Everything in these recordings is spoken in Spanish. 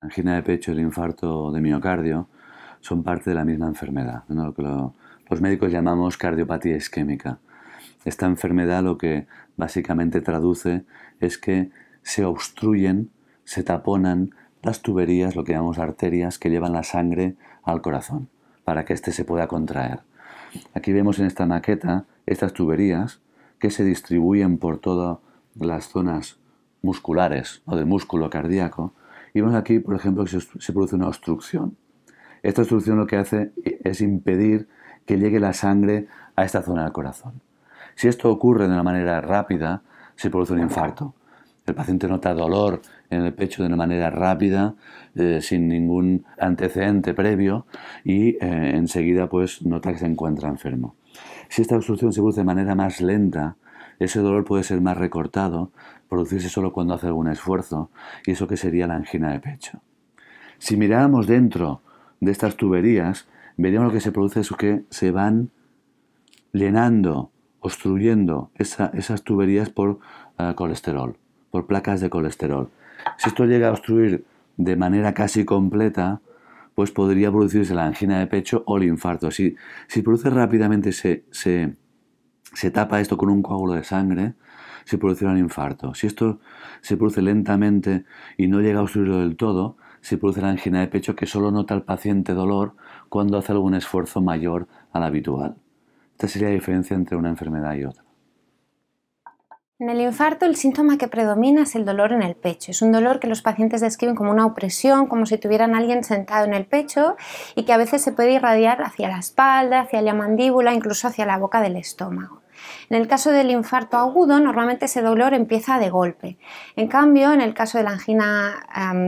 angina de pecho y el infarto de miocardio son parte de la misma enfermedad, lo que los médicos llamamos cardiopatía isquémica. Esta enfermedad lo que básicamente traduce es que se obstruyen, se taponan las tuberías, lo que llamamos arterias, que llevan la sangre al corazón, para que éste se pueda contraer. Aquí vemos en esta maqueta estas tuberías que se distribuyen por todas las zonas musculares o del músculo cardíaco y vemos aquí, por ejemplo, que se, produce una obstrucción. Esta obstrucción lo que hace es impedir que llegue la sangre a esta zona del corazón. Si esto ocurre de una manera rápida, se produce un infarto. El paciente nota dolor en el pecho de una manera rápida, eh, sin ningún antecedente previo, y eh, enseguida pues nota que se encuentra enfermo. Si esta obstrucción se produce de manera más lenta, ese dolor puede ser más recortado, producirse solo cuando hace algún esfuerzo, y eso que sería la angina de pecho. Si miráramos dentro de estas tuberías, veríamos lo que se produce es que se van llenando, obstruyendo esas tuberías por eh, colesterol, por placas de colesterol. Si esto llega a obstruir de manera casi completa, pues podría producirse la angina de pecho o el infarto. Si, si produce rápidamente, se, se, tapa esto con un coágulo de sangre, se produce un infarto. Si esto se produce lentamente y no llega a obstruirlo del todo, se produce la angina de pecho que solo nota el paciente dolor cuando hace algún esfuerzo mayor al habitual. Esta sería la diferencia entre una enfermedad y otra. En el infarto el síntoma que predomina es el dolor en el pecho. Es un dolor que los pacientes describen como una opresión, como si tuvieran a alguien sentado en el pecho y que a veces se puede irradiar hacia la espalda, hacia la mandíbula, incluso hacia la boca del estómago. En el caso del infarto agudo, normalmente ese dolor empieza de golpe. En cambio, en el caso de la angina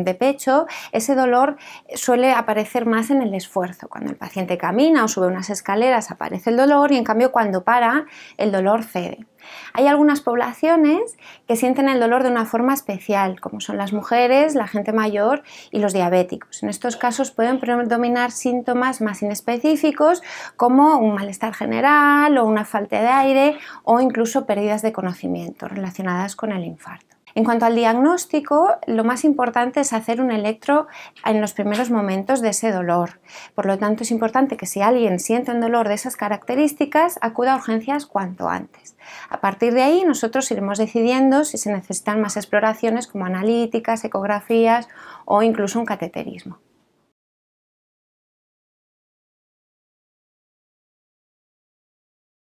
de pecho, ese dolor suele aparecer más en el esfuerzo. Cuando el paciente camina o sube unas escaleras aparece el dolor y en cambio cuando para el dolor cede. Hay algunas poblaciones que sienten el dolor de una forma especial, como son las mujeres, la gente mayor y los diabéticos. En estos casos pueden predominar síntomas más inespecíficos como un malestar general o una falta de aire o incluso pérdidas de conocimiento relacionadas con el infarto. En cuanto al diagnóstico, lo más importante es hacer un electro en los primeros momentos de ese dolor. Por lo tanto, es importante que si alguien siente un dolor de esas características, acuda a urgencias cuanto antes. A partir de ahí, nosotros iremos decidiendo si se necesitan más exploraciones como analíticas, ecografías o incluso un cateterismo.